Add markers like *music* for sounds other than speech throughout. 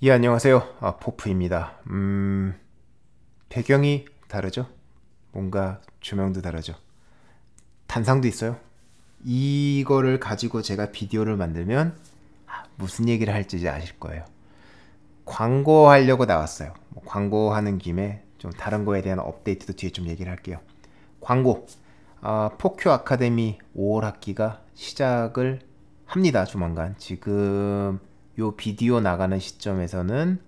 예, 안녕하세요. 아, 포프입니다. 음, 배경이 다르죠? 뭔가 조명도 다르죠? 단상도 있어요. 이거를 가지고 제가 비디오를 만들면 아, 무슨 얘기를 할지 아실 거예요. 광고하려고 나왔어요. 뭐 광고하는 김에 좀 다른 거에 대한 업데이트도 뒤에 좀 얘기를 할게요. 광고. 아, 포큐 아카데미 5월 학기가 시작을 합니다. 조만간. 지금 요 비디오 나가는 시점에서는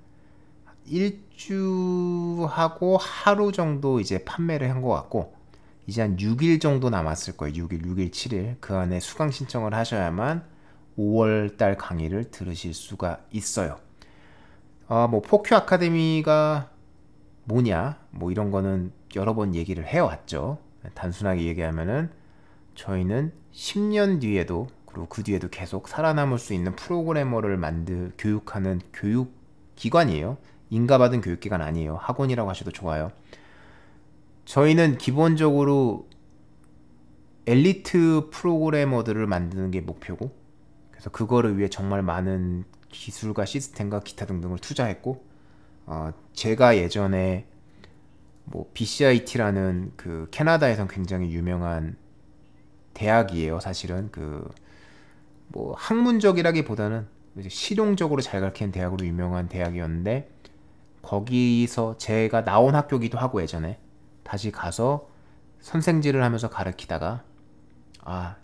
일주하고 하루 정도 이제 판매를 한 것 같고 이제 한 6일 정도 남았을 거예요. 6일, 6일, 7일 그 안에 수강 신청을 하셔야만 5월달 강의를 들으실 수가 있어요. 아, 뭐 포큐 아카데미가 뭐냐 뭐 이런 거는 여러 번 얘기를 해왔죠. 단순하게 얘기하면은 저희는 10년 뒤에도 그리고 그 뒤에도 계속 살아남을 수 있는 프로그래머를 만들 교육하는 교육 기관이에요. 인가받은 교육기관 아니에요. 학원이라고 하셔도 좋아요. 저희는 기본적으로 엘리트 프로그래머들을 만드는 게 목표고 그래서 그거를 위해 정말 많은 기술과 시스템과 기타 등등을 투자했고 어, 제가 예전에 뭐 BCIT라는 그 캐나다에선 굉장히 유명한 대학이에요 사실은 그뭐 학문적이라기보다는 실용적으로 잘 가르치는 대학으로 유명한 대학이었는데 거기서 제가 나온 학교기도 하고 예전에 다시 가서 선생질을 하면서 가르치다가 아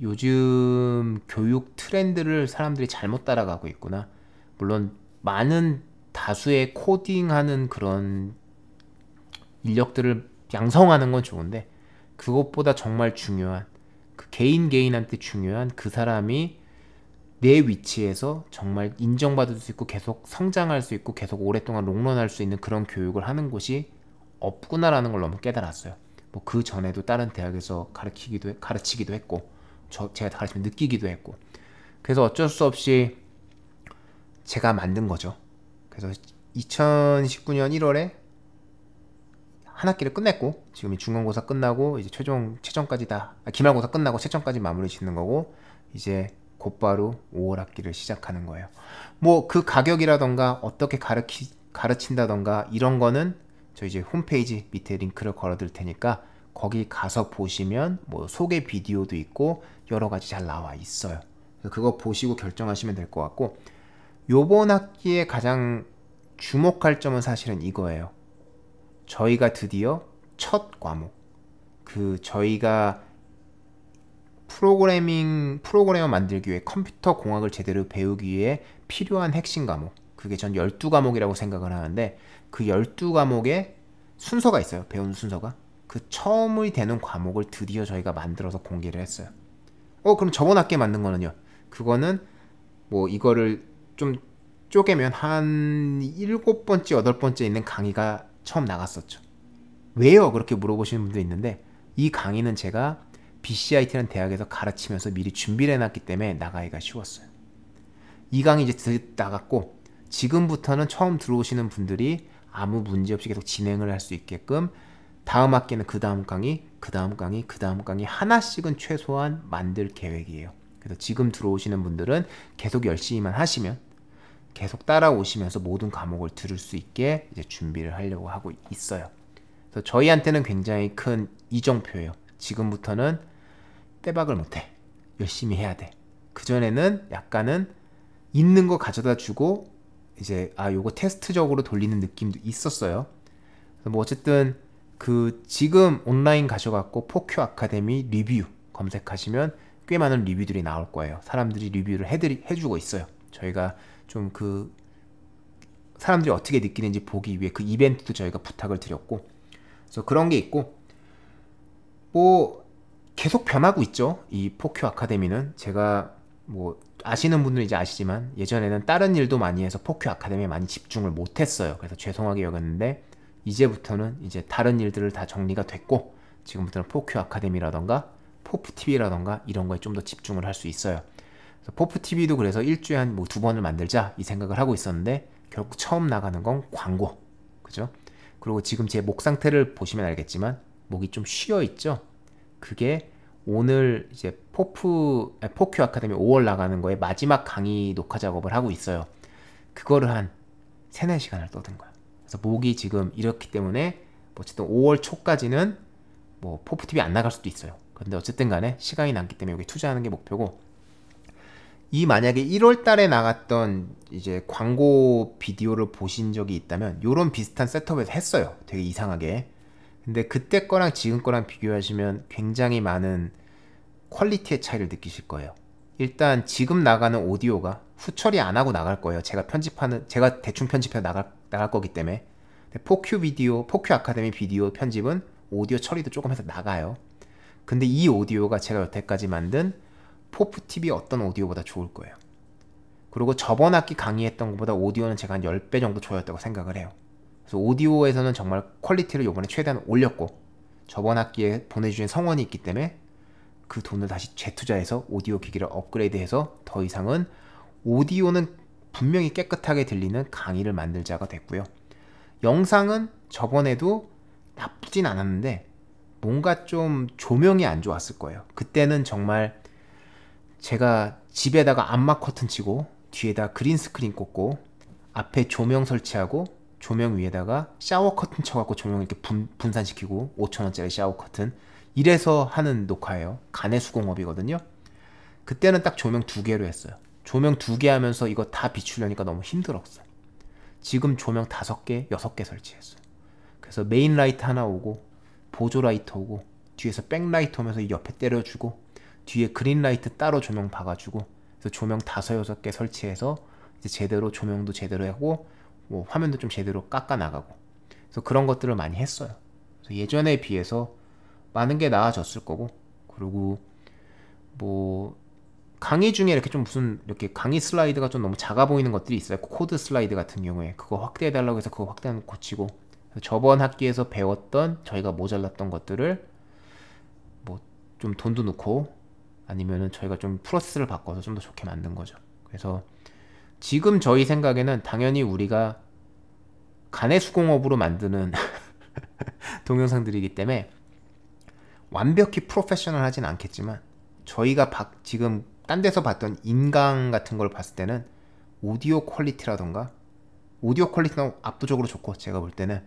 요즘 교육 트렌드를 사람들이 잘못 따라가고 있구나 물론 많은 다수의 코딩하는 그런 인력들을 양성하는 건 좋은데 그것보다 정말 중요한 그 개인 개인한테 중요한 그 사람이 내 위치에서 정말 인정받을 수 있고 계속 성장할 수 있고 계속 오랫동안 롱런할 수 있는 그런 교육을 하는 곳이 없구나라는 걸 너무 깨달았어요. 뭐 그 전에도 다른 대학에서 가르치기도 가르치기도 했고 저 제가 가르치면 느끼기도 했고 그래서 어쩔 수 없이 제가 만든 거죠. 그래서 2019년 1월에 한 학기를 끝냈고 지금 중간고사 끝나고 이제 최종 최종까지 다 아, 기말고사 끝나고 최종까지 마무리 짓는 거고 이제 곧바로 5월 학기를 시작하는 거예요. 뭐 그 가격이라던가 어떻게 가르치 가르친다던가 이런 거는 저 이제 홈페이지 밑에 링크를 걸어둘 테니까 거기 가서 보시면 뭐 소개 비디오도 있고 여러 가지 잘 나와 있어요. 그거 보시고 결정하시면 될 것 같고 요번 학기에 가장 주목할 점은 사실은 이거예요. 저희가 드디어 첫 과목 그 저희가 프로그래밍 프로그래머 만들기 위해 컴퓨터 공학을 제대로 배우기 위해 필요한 핵심 과목 그게 전 12과목이라고 생각을 하는데 그 12과목에 순서가 있어요 배운 순서가 그 처음이 되는 과목을 드디어 저희가 만들어서 공개를 했어요 어 그럼 저번 학기에 만든 거는요 그거는 뭐 이거를 좀 쪼개면 한 일곱 번째 여덟 번째 있는 강의가 처음 나갔었죠. 왜요? 그렇게 물어보시는 분도 있는데 이 강의는 제가 BCIT라는 대학에서 가르치면서 미리 준비를 해놨기 때문에 나가기가 쉬웠어요. 이 강의 이제 나갔고 지금부터는 처음 들어오시는 분들이 아무 문제 없이 계속 진행을 할 수 있게끔 다음 학기는 그 다음 강의, 그 다음 강의, 그 다음 강의 하나씩은 최소한 만들 계획이에요. 그래서 지금 들어오시는 분들은 계속 열심히만 하시면 계속 따라오시면서 모든 과목을 들을 수 있게 이제 준비를 하려고 하고 있어요. 그래서 저희한테는 굉장히 큰 이정표예요. 지금부터는 빼박을 못해. 열심히 해야 돼. 그전에는 약간은 있는 거 가져다 주고 이제 아 요거 테스트적으로 돌리는 느낌도 있었어요. 뭐 어쨌든 그 지금 온라인 가셔갖고 포큐 아카데미 리뷰 검색하시면 꽤 많은 리뷰들이 나올 거예요. 사람들이 리뷰를 해드리, 해주고 있어요. 저희가 좀그 사람들이 어떻게 느끼는지 보기 위해 그 이벤트도 저희가 부탁을 드렸고 그래서 그런 게 있고 뭐 계속 변하고 있죠 이 포큐 아카데미는 제가 뭐 아시는 분들 이제 아시지만 예전에는 다른 일도 많이 해서 포큐 아카데미에 많이 집중을 못했어요 그래서 죄송하게 여겼는데 이제부터는 이제 다른 일들을 다 정리가 됐고 지금부터는 포큐 아카데미라던가 포프TV라던가 이런 거에 좀 더 집중을 할 수 있어요 그러니까 포프 TV도 그래서 일주에 일한뭐두 번을 만들자 이 생각을 하고 있었는데 결국 처음 나가는 건 광고, 그죠? 그리고 지금 제 목 상태를 보시면 알겠지만 목이 좀 쉬어 있죠. 그게 오늘 이제 포프 아, 포큐 아카데미 5월 나가는 거에 마지막 강의 녹화 작업을 하고 있어요. 그거를 한 3, 4시간을 떠든 거야. 그래서 목이 지금 이렇기 때문에 뭐 어쨌든 5월 초까지는 뭐 포프TV 안 나갈 수도 있어요. 근데 어쨌든 간에 시간이 남기 때문에 여기 투자하는 게 목표고 이 만약에 1월 달에 나갔던 이제 광고 비디오를 보신 적이 있다면 이런 비슷한 셋업에서 했어요. 되게 이상하게. 근데 그때 거랑 지금 거랑 비교하시면 굉장히 많은 퀄리티의 차이를 느끼실 거예요. 일단 지금 나가는 오디오가 후처리 안 하고 나갈 거예요. 제가 편집하는 제가 대충 편집해 나갈 나갈 거기 때문에 포큐 비디오, 포큐 아카데미 비디오 편집은 오디오 처리도 조금 해서 나가요. 근데 이 오디오가 제가 여태까지 만든 포프 TV 어떤 오디오보다 좋을 거예요. 그리고 저번 학기 강의했던 것보다 오디오는 제가 한 10배 정도 좋아졌다고 생각을 해요. 그래서 오디오에서는 정말 퀄리티를 요번에 최대한 올렸고 저번 학기에 보내주신 성원이 있기 때문에 그 돈을 다시 재투자해서 오디오 기기를 업그레이드해서 더 이상은 오디오는 분명히 깨끗하게 들리는 강의를 만들자가 됐고요. 영상은 저번에도 나쁘진 않았는데 뭔가 좀 조명이 안 좋았을 거예요. 그때는 정말 제가 집에다가 암막 커튼 치고 뒤에다 그린 스크린 꽂고 앞에 조명 설치하고 조명 위에다가 샤워 커튼 쳐갖고 조명 이렇게 분, 분산시키고 5천원짜리 샤워 커튼 이래서 하는 녹화예요 간의 수공업이거든요 그때는 딱 조명 두 개로 했어요 조명 두 개 하면서 이거 다 비추려니까 너무 힘들었어요 지금 조명 다섯 개 여섯 개 설치했어요 그래서 메인 라이트 하나 오고 보조 라이트 오고 뒤에서 백 라이트 오면서 옆에 때려주고 뒤에 그린라이트 따로 조명 봐가지고 그래서 조명 다섯 여섯 개 설치해서 이제 제대로 조명도 제대로 하고 뭐 화면도 좀 제대로 깎아 나가고 그래서 그런 것들을 많이 했어요. 예전에 비해서 많은 게 나아졌을 거고 그리고 뭐 강의 중에 이렇게 좀 무슨 이렇게 강의 슬라이드가 좀 너무 작아 보이는 것들이 있어요. 코드 슬라이드 같은 경우에 그거 확대해 달라고 해서 그거 확대하면 고치고 저번 학기에서 배웠던 저희가 모자랐던 것들을 뭐 좀 돈도 넣고 아니면은 저희가 좀 플러스를 바꿔서 좀 더 좋게 만든 거죠. 그래서 지금 저희 생각에는 당연히 우리가 간의 수공업으로 만드는 *laughs* 동영상들이기 때문에 완벽히 프로페셔널 하진 않겠지만 저희가 바, 지금 딴 데서 봤던 인강 같은 걸 봤을 때는 오디오 퀄리티라던가 오디오 퀄리티는 압도적으로 좋고 제가 볼 때는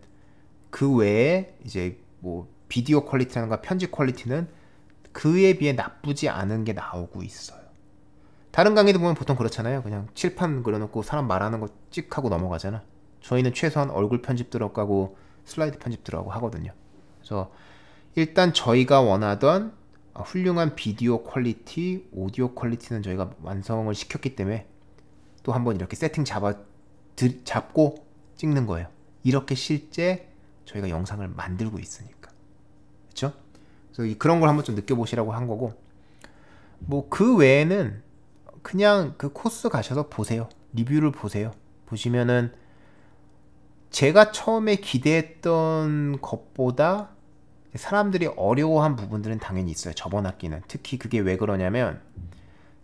그 외에 이제 뭐 비디오 퀄리티라든가 편집 퀄리티는 그에 비해 나쁘지 않은 게 나오고 있어요. 다른 강의도 보면 보통 그렇잖아요. 그냥 칠판 그려놓고 사람 말하는 거찍 하고 넘어가잖아. 저희는 최소한 얼굴 편집 들어가고 슬라이드 편집 들어가고 하거든요. 그래서 일단 저희가 원하던 어, 훌륭한 비디오 퀄리티, 오디오 퀄리티는 저희가 완성을 시켰기 때문에 또 한번 이렇게 세팅 잡아 드, 잡고 찍는 거예요. 이렇게 실제 저희가 영상을 만들고 있으니까. 그래서 그런 걸 한번 좀 느껴보시라고 한 거고 뭐 그 외에는 그냥 그 코스 가셔서 보세요. 리뷰를 보세요. 보시면은 제가 처음에 기대했던 것보다 사람들이 어려워한 부분들은 당연히 있어요. 저번 학기는. 특히 그게 왜 그러냐면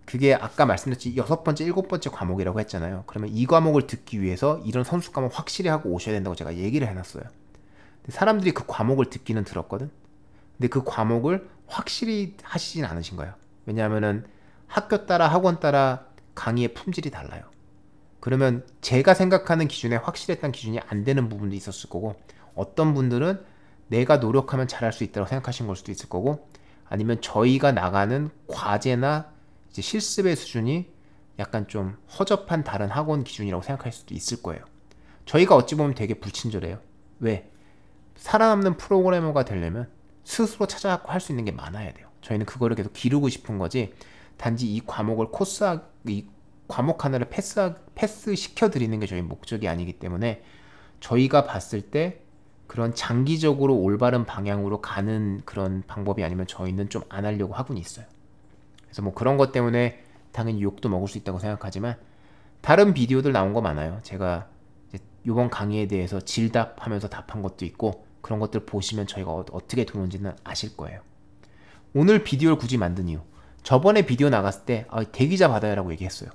그게 아까 말씀드렸지 여섯 번째, 일곱 번째 과목이라고 했잖아요. 그러면 이 과목을 듣기 위해서 이런 선수 과목 확실히 하고 오셔야 된다고 제가 얘기를 해놨어요. 사람들이 그 과목을 듣기는 들었거든. 근데 그 과목을 확실히 하시진 않으신 거예요. 왜냐하면은 학교 따라 학원 따라 강의의 품질이 달라요. 그러면 제가 생각하는 기준에 확실했던 기준이 안 되는 부분도 있었을 거고 어떤 분들은 내가 노력하면 잘할 수 있다고 생각하신 걸 수도 있을 거고 아니면 저희가 나가는 과제나 이제 실습의 수준이 약간 좀 허접한 다른 학원 기준이라고 생각할 수도 있을 거예요. 저희가 어찌 보면 되게 불친절해요. 왜? 살아남는 프로그래머가 되려면 스스로 찾아갖고 할수 있는 게 많아야 돼요. 저희는 그거를 계속 기르고 싶은 거지 단지 이 과목을 코스 이 과목 하나를 패스 패스 시켜 드리는 게 저희 목적이 아니기 때문에 저희가 봤을 때 그런 장기적으로 올바른 방향으로 가는 그런 방법이 아니면 저희는 좀 안 하려고 하고는 있어요. 그래서 뭐 그런 것 때문에 당연히 욕도 먹을 수 있다고 생각하지만 다른 비디오들 나온 거 많아요. 제가 이번 강의에 대해서 질답하면서 답한 것도 있고 그런 것들 보시면 저희가 어, 어떻게 도는지는 아실 거예요. 오늘 비디오를 굳이 만든 이유. 저번에 비디오 나갔을 때 아, 대기자 받아요라고 얘기했어요.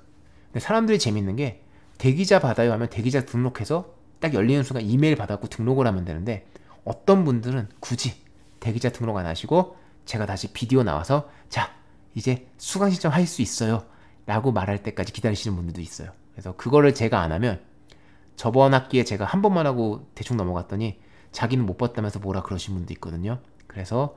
근데 사람들이 재밌는 게 대기자 받아요 하면 대기자 등록해서 딱 열리는 순간 이메일 받았고 등록을 하면 되는데 어떤 분들은 굳이 대기자 등록 안 하시고 제가 다시 비디오 나와서 자 이제 수강 신청할 수 있어요 라고 말할 때까지 기다리시는 분들도 있어요 그래서 그거를 제가 안 하면 저번 학기에 제가 한 번만 하고 대충 넘어갔더니 자기는 못 봤다면서 뭐라 그러신 분도 있거든요. 그래서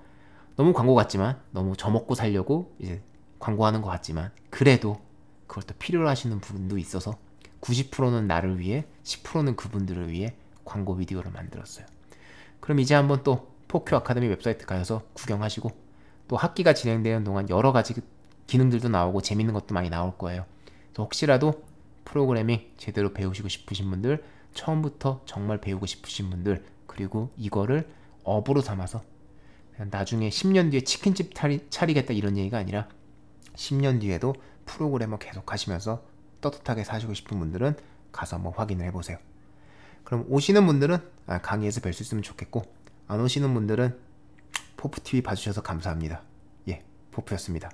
너무 광고 같지만 너무 저먹고 살려고 이제 광고하는 것 같지만 그래도 그걸 또 필요로 하시는 분도 있어서 90%는 나를 위해 10%는 그분들을 위해 광고 비디오를 만들었어요. 그럼 이제 한번 또 포큐 아카데미 웹사이트 가셔서 구경하시고 또 학기가 진행되는 동안 여러 가지 기능들도 나오고 재밌는 것도 많이 나올 거예요. 혹시라도 프로그래밍 제대로 배우시고 싶으신 분들 처음부터 정말 배우고 싶으신 분들 그리고 이거를 업으로 삼아서 나중에 10년 뒤에 치킨집 차리겠다 이런 얘기가 아니라 10년 뒤에도 프로그래머 계속 하시면서 떳떳하게 사시고 싶은 분들은 가서 한번 확인을 해보세요. 그럼 오시는 분들은 아, 강의에서 뵐 수 있으면 좋겠고 안 오시는 분들은 포프TV 봐주셔서 감사합니다. 예, 포프였습니다.